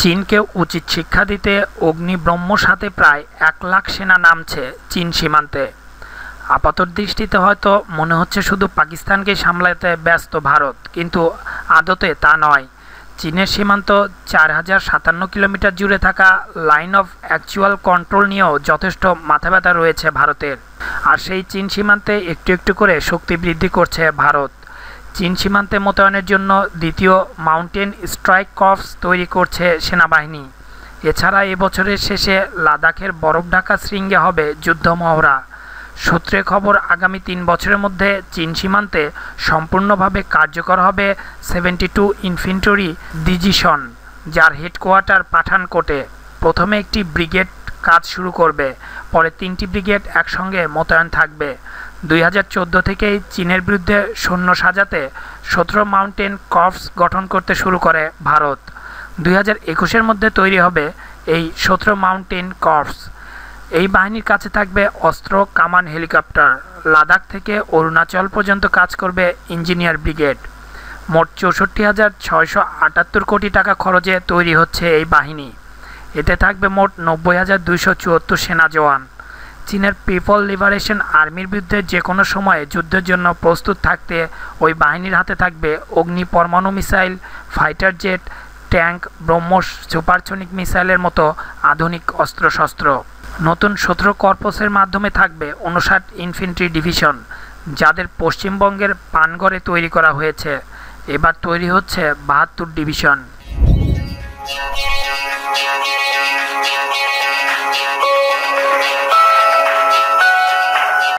চীনকে উচিত শিক্ষা দিতে অগ্নিব্রহ্ম সাথে প্রায় এক লাখ সেনা নামছে চীন সীমান্তে আপাতর দৃষ্টিতে হয়তো মনে হচ্ছে শুধু পাকিস্তানকে সামলাতে ব্যস্ত ভারত কিন্তু আদতে তা নয় চীনের সীমান্ত চার হাজার সাতান্ন কিলোমিটার জুড়ে থাকা লাইন অফ অ্যাকচুয়াল কন্ট্রোল নিয়েও যথেষ্ট মাথা ব্যথা রয়েছে ভারতের আর সেই চীন সীমান্তে একটু একটু করে শক্তি বৃদ্ধি করছে ভারত চীন সীমান্তে মোতায়েনের জন্য দ্বিতীয় মাউন্টেন স্ট্রাইক কর্পস তৈরি করছে সেনাবাহিনী এছাড়া এবছরের শেষে লাদাখের বরফ ঢাকা শৃঙ্গে হবে যুদ্ধ মহড়া সূত্রে খবর আগামী তিন বছরের মধ্যে চীন সীমান্তে সম্পূর্ণভাবে কার্যকর হবে সেভেন্টি টু ইনফেন্ট্রি ডিজিশন যার হেডকোয়ার্টার পাঠানকোটে প্রথমে একটি ব্রিগেড কাজ শুরু করবে পরে তিনটি ব্রিগেড একসঙ্গে মোতায়েন থাকবে দুই থেকেই চীনের বিরুদ্ধে সৈন্য সাজাতে সতেরো মাউন্টেন কর্পস গঠন করতে শুরু করে ভারত দুই হাজার একুশের মধ্যে তৈরি হবে এই সতেরো মাউন্টেন কর্পস এই বাহিনীর কাছে থাকবে অস্ত্র কামান হেলিকপ্টার লাদাখ থেকে অরুণাচল পর্যন্ত কাজ করবে ইঞ্জিনিয়ার ব্রিগেড মোট চৌষট্টি হাজার ছয়শো আটাত্তর কোটি টাকা খরচে তৈরি হচ্ছে এই বাহিনী এতে থাকবে মোট নব্বই হাজার দুইশো চুয়াত্তর সেনা জওয়ান চীনের পিপল লিবারেশন আর্মির বিরুদ্ধে যে কোনো সময়ে যুদ্ধের জন্য প্রস্তুত থাকতে ওই বাহিনীর হাতে থাকবে অগ্নি পরমাণু missile fighter jet tank BrahMos supersonic মিসাইলের মতো আধুনিক অস্ত্রশস্ত্র নতুন সতেরো কর্পসের মাধ্যমে থাকবে উনষাট ইনফেন্ট্রি ডিভিশন যাদের পশ্চিমবঙ্গের পানগড়ে তৈরি করা হয়েছে এবার তৈরি হচ্ছে বাহাত্তর ডিভিশন